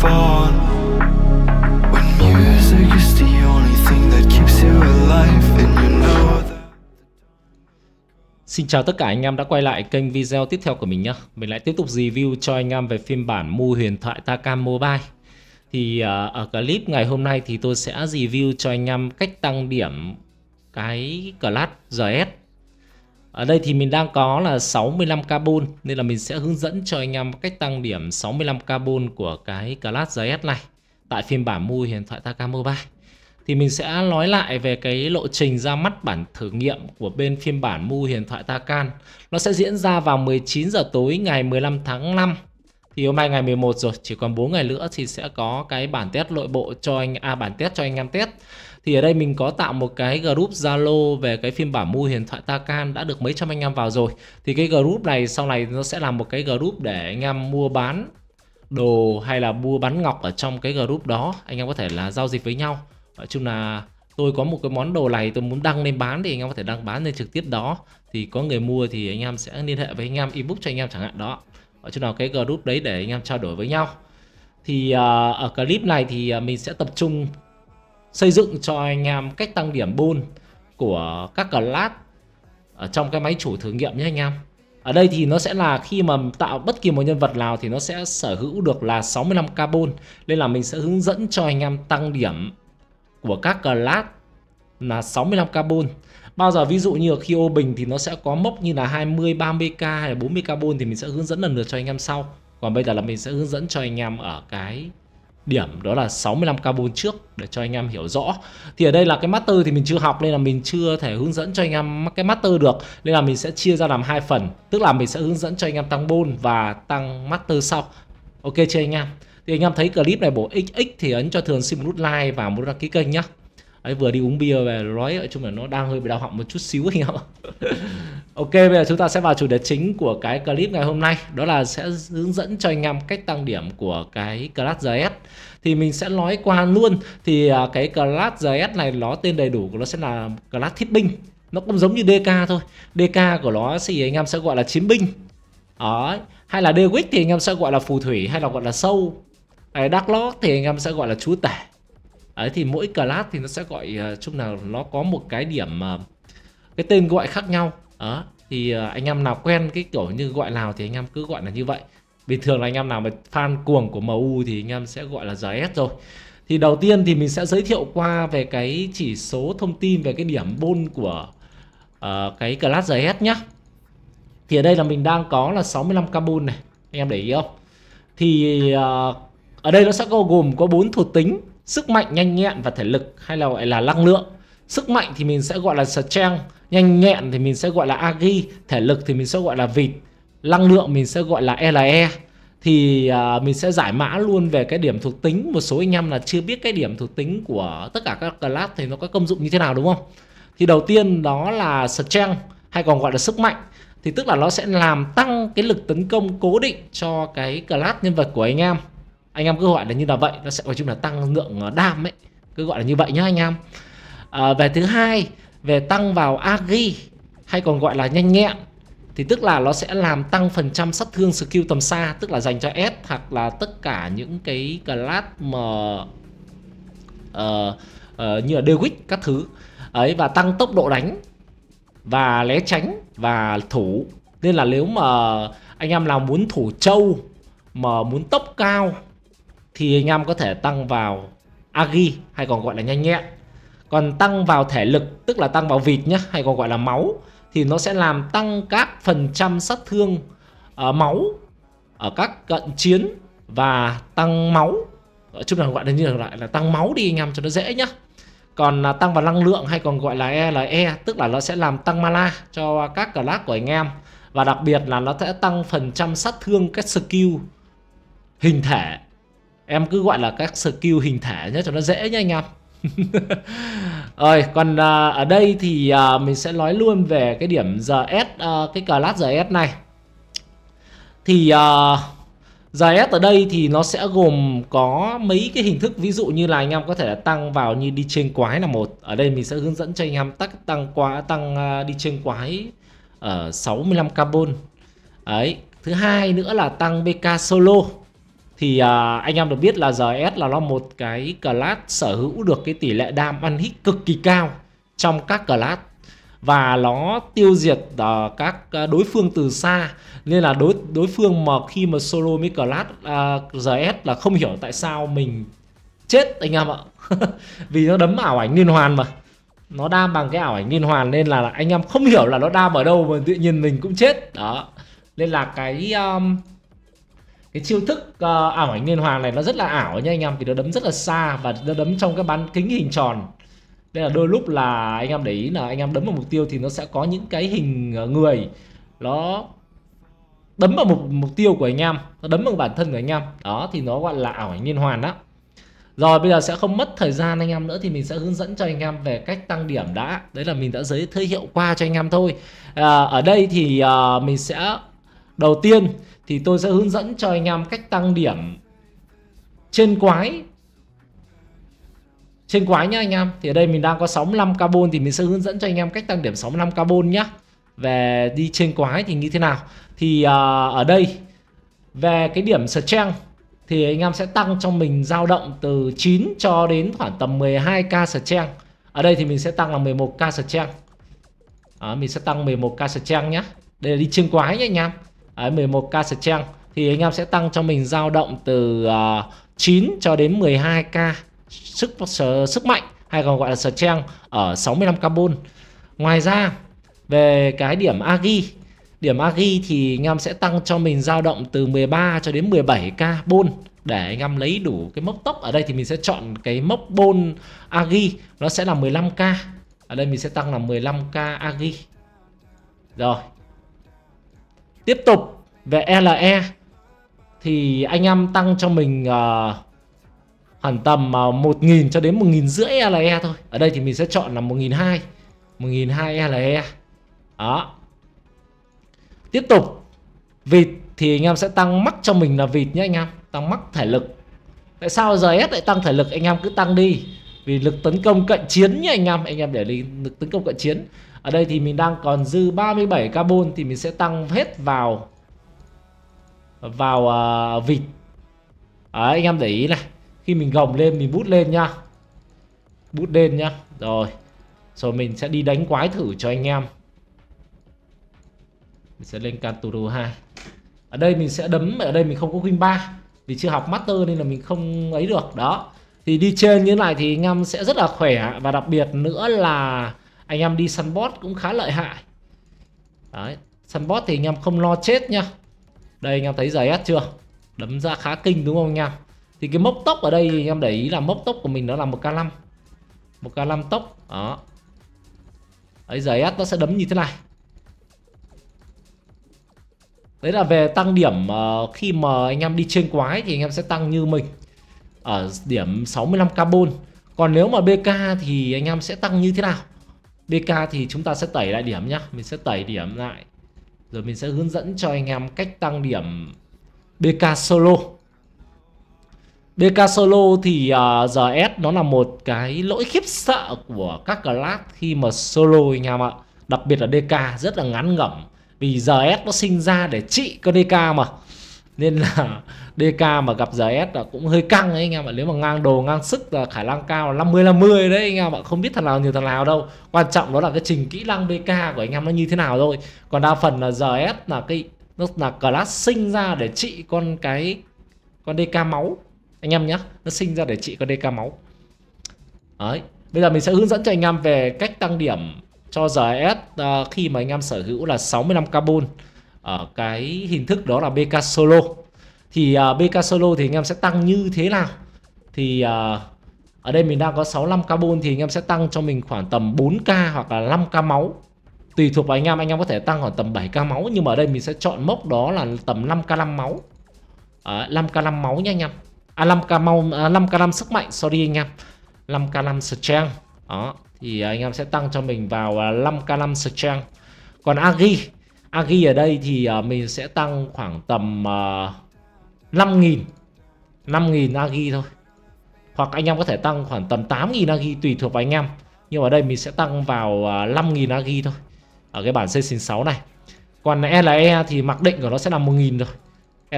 fall When music is the only thing that keeps you alive And you know Xin chào tất cả anh em đã quay lại kênh video tiếp theo của mình nhé Mình lại tiếp tục review cho anh em về phiên bản Mu huyền thoại Takam Mobile Thì uh, ở clip ngày hôm nay thì tôi sẽ review cho anh em cách tăng điểm cái class GS ở đây thì mình đang có là 65 carbon nên là mình sẽ hướng dẫn cho anh em cách tăng điểm 65 carbon của cái class GS này tại phiên bản MUI hiện thoại Taka Mobile. Thì mình sẽ nói lại về cái lộ trình ra mắt bản thử nghiệm của bên phiên bản MUI hiện thoại Takan. Nó sẽ diễn ra vào 19 giờ tối ngày 15 tháng 5 thì hôm nay ngày 11 rồi, chỉ còn 4 ngày nữa thì sẽ có cái bản test nội bộ cho anh à bản test cho anh em test. Thì ở đây mình có tạo một cái group Zalo về cái phiên bản mua huyền thoại Takan đã được mấy trăm anh em vào rồi. Thì cái group này sau này nó sẽ là một cái group để anh em mua bán đồ hay là mua bán ngọc ở trong cái group đó, anh em có thể là giao dịch với nhau. Nói chung là tôi có một cái món đồ này tôi muốn đăng lên bán thì anh em có thể đăng bán lên trực tiếp đó thì có người mua thì anh em sẽ liên hệ với anh em ebook cho anh em chẳng hạn đó ở trên nào cái group đấy để anh em trao đổi với nhau thì uh, ở clip này thì à, mình sẽ tập trung xây dựng cho anh em cách tăng điểm bull của các class ở trong cái máy chủ thử nghiệm nhé anh em ở đây thì nó sẽ là khi mà tạo bất kỳ một nhân vật nào thì nó sẽ sở hữu được là 65 carbon nên là mình sẽ hướng dẫn cho anh em tăng điểm của các class là 65 carbon bao giờ ví dụ như ở khi ô bình thì nó sẽ có mốc như là 20 30k hay là 40 carbon thì mình sẽ hướng dẫn lần lượt cho anh em sau còn bây giờ là mình sẽ hướng dẫn cho anh em ở cái điểm đó là 65 carbon trước để cho anh em hiểu rõ thì ở đây là cái master thì mình chưa học nên là mình chưa thể hướng dẫn cho anh em cái master được nên là mình sẽ chia ra làm hai phần tức là mình sẽ hướng dẫn cho anh em tăng bôn và tăng master sau ok chưa anh em thì anh em thấy clip này bổ ích ích thì ấn cho thường xin một nút like và một đăng ký kênh nhé ấy vừa đi uống bia về nói ở chung là nó đang hơi bị đau họng một chút xíu hiểu em ok bây giờ chúng ta sẽ vào chủ đề chính của cái clip ngày hôm nay đó là sẽ hướng dẫn cho anh em cách tăng điểm của cái class.js thì mình sẽ nói qua luôn thì à, cái class.js này nó tên đầy đủ của nó sẽ là class thiết binh nó cũng giống như DK thôi DK của nó thì anh em sẽ gọi là chiến binh đó hay là DWIC thì anh em sẽ gọi là phù thủy hay là gọi là sâu hay Dark Lord thì anh em sẽ gọi là chú tể ấy thì mỗi class thì nó sẽ gọi uh, chung là nó có một cái điểm uh, cái tên gọi khác nhau đó thì uh, anh em nào quen cái kiểu như gọi nào thì anh em cứ gọi là như vậy bình thường là anh em nào mà fan cuồng của MU thì anh em sẽ gọi là GS rồi thì đầu tiên thì mình sẽ giới thiệu qua về cái chỉ số thông tin về cái điểm bôn của uh, cái class GS nhá thì ở đây là mình đang có là 65 carbon này anh em để ý không thì uh, ở đây nó sẽ gồm có bốn thuộc tính sức mạnh nhanh nhẹn và thể lực hay là gọi là năng lượng sức mạnh thì mình sẽ gọi là strength nhanh nhẹn thì mình sẽ gọi là agi thể lực thì mình sẽ gọi là vịt năng lượng mình sẽ gọi là le thì à, mình sẽ giải mã luôn về cái điểm thuộc tính một số anh em là chưa biết cái điểm thuộc tính của tất cả các class thì nó có công dụng như thế nào đúng không thì đầu tiên đó là strength hay còn gọi là sức mạnh thì tức là nó sẽ làm tăng cái lực tấn công cố định cho cái class nhân vật của anh em anh em cứ gọi là như là vậy nó sẽ nói chung là tăng lượng ờ, đam ấy cứ gọi là như vậy nhá anh em à, về thứ hai về tăng vào agi hay còn gọi là nhanh nhẹn thì tức là nó sẽ làm tăng phần trăm sát thương skill tầm xa tức là dành cho S hoặc là tất cả những cái class mà uh, uh, như là Dewit các thứ ấy và tăng tốc độ đánh và lé tránh và thủ nên là nếu mà anh em nào muốn thủ trâu mà muốn tốc cao thì anh em có thể tăng vào agi hay còn gọi là nhanh nhẹn còn tăng vào thể lực tức là tăng vào vịt nhé hay còn gọi là máu thì nó sẽ làm tăng các phần trăm sát thương uh, máu ở các cận chiến và tăng máu ở chung là gọi là như là là tăng máu đi anh em cho nó dễ nhá còn à, tăng vào năng lượng hay còn gọi là ELE e, tức là nó sẽ làm tăng mana cho các class của anh em và đặc biệt là nó sẽ tăng phần trăm sát thương các skill hình thể em cứ gọi là các skill hình thể nhé cho nó dễ nhé anh em rồi còn à, ở đây thì à, mình sẽ nói luôn về cái điểm giờ s à, cái class giờ s này thì à, giờ s ở đây thì nó sẽ gồm có mấy cái hình thức ví dụ như là anh em có thể là tăng vào như đi trên quái là một ở đây mình sẽ hướng dẫn cho anh em tắt tăng quá tăng à, đi trên quái ở 65 carbon ấy thứ hai nữa là tăng bk solo thì à, anh em được biết là RS là nó một cái class sở hữu được cái tỷ lệ đam ăn hit cực kỳ cao trong các class và nó tiêu diệt uh, các à, đối phương từ xa nên là đối đối phương mà khi mà solo với class uh, à, RS là không hiểu tại sao mình chết anh em ạ vì nó đấm ảo ảnh liên hoàn mà nó đam bằng cái ảo ảnh liên hoàn nên là anh em không hiểu là nó đam ở đâu mà tự nhiên mình cũng chết đó nên là cái um, cái chiêu thức uh, ảo ảnh liên hoàn này nó rất là ảo nha anh em vì nó đấm rất là xa và nó đấm trong cái bán kính hình tròn nên là đôi lúc là anh em để ý là anh em đấm vào mục tiêu thì nó sẽ có những cái hình ờ, người nó đấm vào mục mục tiêu của anh em nó đấm vào bản thân của anh em đó thì nó gọi là ảo ảnh liên hoàn đó rồi bây giờ sẽ không mất thời gian anh em nữa thì mình sẽ hướng dẫn cho anh em về cách tăng điểm đã đấy là mình đã giới thiệu qua cho anh em thôi à, ở đây thì à, mình sẽ Đầu tiên thì tôi sẽ hướng dẫn cho anh em cách tăng điểm trên quái trên quái nhá anh em thì ở đây mình đang có 65 carbon thì mình sẽ hướng dẫn cho anh em cách tăng điểm 65 carbon nhá về đi trên quái thì như thế nào thì uh, ở đây về cái điểm strength thì anh em sẽ tăng cho mình dao động từ 9 cho đến khoảng tầm 12k strength ở đây thì mình sẽ tăng là 11k strength à, mình sẽ tăng 11k strength nhá đây là đi trên quái nhá anh em Đấy, 11k strength thì anh em sẽ tăng cho mình dao động từ uh, à, 9 cho đến 12k sức sức mạnh hay còn gọi là strength ở 65 carbon. Ngoài ra về cái điểm agi, điểm agi thì anh em sẽ tăng cho mình dao động từ 13 cho đến 17k bôn để anh em lấy đủ cái mốc tốc ở đây thì mình sẽ chọn cái mốc bôn agi nó sẽ là 15k. Ở đây mình sẽ tăng là 15k agi. Rồi, Tiếp tục về LE thì anh em tăng cho mình uh, khoảng tầm uh, ờ, 1000 cho đến 1500 LE thôi. Ở đây thì mình sẽ chọn là 1200. 1200 LE. Đó. Tiếp tục vịt thì anh em sẽ tăng mắc cho mình là vịt nhé anh em, tăng mắc thể lực. Tại sao giờ S lại tăng thể lực anh em cứ tăng đi. Vì lực tấn công cận chiến nhé anh em, anh em để lên lực tấn công cận chiến ở đây thì mình đang còn dư 37 carbon thì mình sẽ tăng hết vào vào uh, vịt. Đấy, anh em để ý này. Khi mình gồng lên mình bút lên nhá. Bút lên nhá. Rồi. Rồi mình sẽ đi đánh quái thử cho anh em. Mình sẽ lên Canturu 2. Ở đây mình sẽ đấm ở đây mình không có Queen 3 vì chưa học master nên là mình không ấy được. Đó. Thì đi trên như này thì anh em sẽ rất là khỏe và đặc biệt nữa là anh em đi săn bot cũng khá lợi hại đấy săn bot thì anh em không lo chết nhá đây anh em thấy giải s chưa đấm ra khá kinh đúng không anh em thì cái mốc tốc ở đây anh em để ý là mốc tốc của mình nó là một k 5 một k 5 tốc đó ấy giải s nó sẽ đấm như thế này đấy là về tăng điểm ờ, khi mà anh em đi trên quái thì anh em sẽ tăng như mình ở điểm 65 carbon còn nếu mà bk thì anh em sẽ tăng như thế nào BK thì chúng ta sẽ tẩy lại điểm nhá Mình sẽ tẩy điểm lại Rồi mình sẽ hướng dẫn cho anh em cách tăng điểm BK Solo BK Solo thì uh, à, GS nó là một cái lỗi khiếp sợ của các class khi mà solo anh em ạ Đặc biệt là DK rất là ngắn ngẩm Vì GS nó sinh ra để trị con DK mà nên là DK mà gặp GS là cũng hơi căng đấy anh em ạ nếu mà ngang đồ ngang sức là khả năng cao là 50 50 đấy anh em ạ không biết thằng nào nhiều thằng nào đâu quan trọng đó là cái trình kỹ năng DK của anh em nó như thế nào thôi còn đa phần là GS là cái nó là class sinh ra để trị con cái con DK máu anh em nhé nó sinh ra để trị con DK máu đấy bây giờ mình sẽ hướng dẫn cho anh em về cách tăng điểm cho GS uh, à, khi mà anh em sở hữu là 65 carbon ở ờ, cái hình thức đó là BK solo thì uh, ờ, BK solo thì anh em sẽ tăng như thế nào thì uh, ở đây mình đang có 65 carbon thì anh em sẽ tăng cho mình khoảng tầm 4k hoặc là 5k máu tùy thuộc vào anh em anh em có thể tăng khoảng tầm 7k máu nhưng mà ở đây mình sẽ chọn mốc đó là tầm 5k 5 máu à, 5k 5 máu nha anh em à 5k máu à, 5k 5 sức mạnh sorry anh em 5k 5 strength đó thì anh em sẽ tăng cho mình vào 5k à, 5 strength còn agi Agi ở đây thì à, mình sẽ tăng khoảng tầm uh, 5.000 5.000 Agi thôi Hoặc anh em có thể tăng khoảng tầm 8.000 Agi tùy thuộc vào anh em Nhưng ở đây mình sẽ tăng vào uh, à, 5.000 Agi thôi Ở cái bản C96 này Còn LE thì mặc định của nó sẽ là 1.000 rồi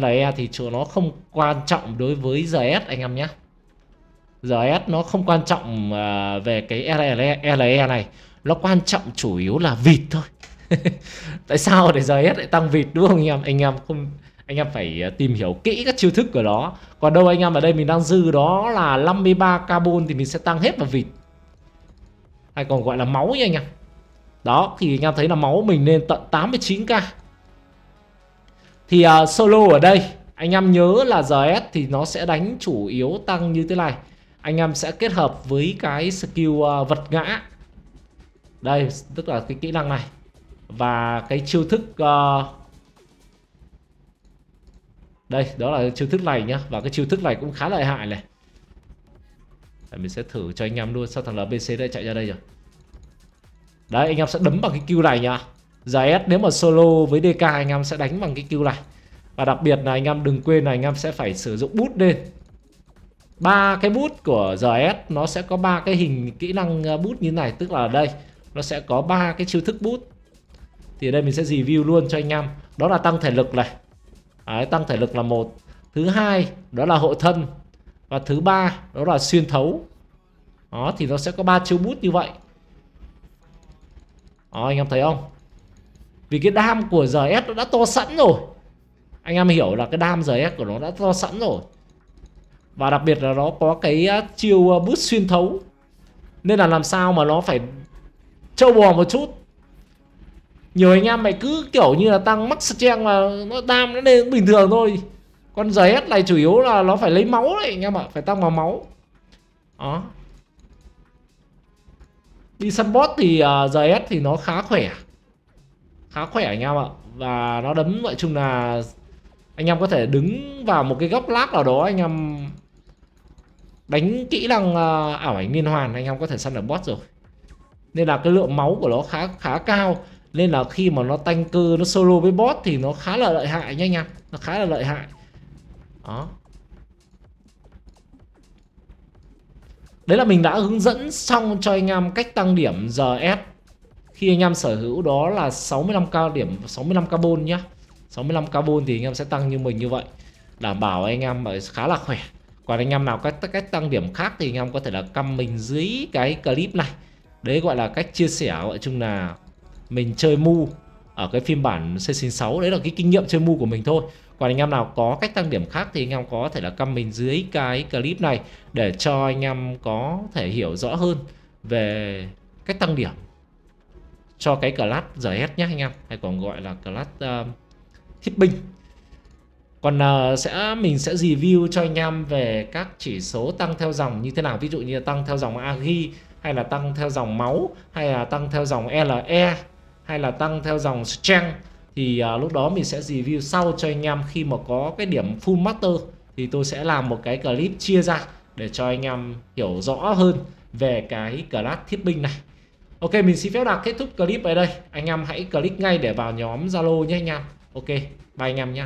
LE thì chỗ nó không quan trọng đối với GS anh em nhé GS nó không quan trọng à, về cái LE, LE này Nó quan trọng chủ yếu là vịt thôi tại sao để giờ hết lại tăng vịt đúng không anh em anh em không anh em phải à, tìm hiểu kỹ các chiêu thức của nó còn đâu anh em ở đây mình đang dư đó là 53 carbon thì mình sẽ tăng hết vào vịt hay còn gọi là máu nha anh em đó thì anh em thấy là máu mình lên tận 89k thì uh, solo ở đây anh em nhớ là GS thì nó sẽ đánh chủ yếu tăng như thế này anh em sẽ kết hợp với cái skill uh, vật ngã đây tức là cái kỹ năng này và cái chiêu thức uh, đây đó là chiêu thức này nhá và cái chiêu thức này cũng khá lợi hại này Đấy, mình sẽ thử cho anh em luôn sao thằng LBC đã chạy ra đây rồi đấy anh em sẽ đấm bằng cái Q này nhá GS nếu mà solo với DK anh em sẽ đánh bằng cái Q này và đặc biệt là anh em đừng quên là anh em sẽ phải sử dụng bút lên ba cái bút của GS nó sẽ có ba cái hình kỹ năng ờ, bút như này tức là đây nó sẽ có ba cái chiêu thức bút thì ở đây mình sẽ review luôn cho anh em đó là tăng thể lực này Đấy, tăng thể lực là một thứ hai đó là hộ thân và thứ ba đó là xuyên thấu đó thì nó sẽ có ba chiêu bút như vậy đó anh em thấy không vì cái đam của RS nó đã to sẵn rồi anh em hiểu là cái đam RS của nó đã to sẵn rồi và đặc biệt là nó có cái à, chiêu à, bút xuyên thấu nên là làm sao mà nó phải trâu bò một chút nhiều anh em mày cứ kiểu như là tăng max trang mà nó đam nó lên bình thường thôi con giấy ép này chủ yếu là nó phải lấy máu đấy anh em ạ phải tăng vào máu đó đi săn bot thì uh, à, giấy thì nó khá khỏe khá khỏe anh em ạ và nó đấm nói chung là anh em có thể đứng vào một cái góc lát nào đó anh em đánh kỹ năng uh, ảo ảnh liên hoàn anh em có thể săn được boss rồi nên là cái lượng máu của nó khá khá cao nên là khi mà nó tanh cơ nó solo với bot thì nó khá là lợi hại nhá anh em nó khá là lợi hại đó đấy là mình đã hướng dẫn xong cho anh em cách tăng điểm GS khi anh em sở hữu đó là 65 cao điểm 65 carbon nhá 65 carbon thì anh em sẽ tăng như mình như vậy đảm bảo anh em khá là khỏe còn anh em nào cách cách tăng điểm khác thì anh em có thể là comment mình dưới cái clip này đấy gọi là cách chia sẻ gọi chung là mình chơi mu ở cái phiên bản C96 đấy là cái kinh nghiệm chơi mu của mình thôi còn anh em nào có cách tăng điểm khác thì anh em có thể là comment dưới cái clip này để cho anh em có thể hiểu rõ hơn về cách tăng điểm cho cái class GS nhé anh em hay còn gọi là class uh, thiết binh còn uh, sẽ mình sẽ review cho anh em về các chỉ số tăng theo dòng như thế nào ví dụ như là tăng theo dòng agi hay là tăng theo dòng máu hay là tăng theo dòng le hay là tăng theo dòng strength thì uh, lúc đó mình sẽ review sau cho anh em khi mà có cái điểm full master thì tôi sẽ làm một cái clip chia ra để cho anh em hiểu rõ hơn về cái class thiết binh này Ok mình xin phép đặt kết thúc clip ở đây anh em hãy click ngay để vào nhóm Zalo nhé anh em Ok bye anh em nhé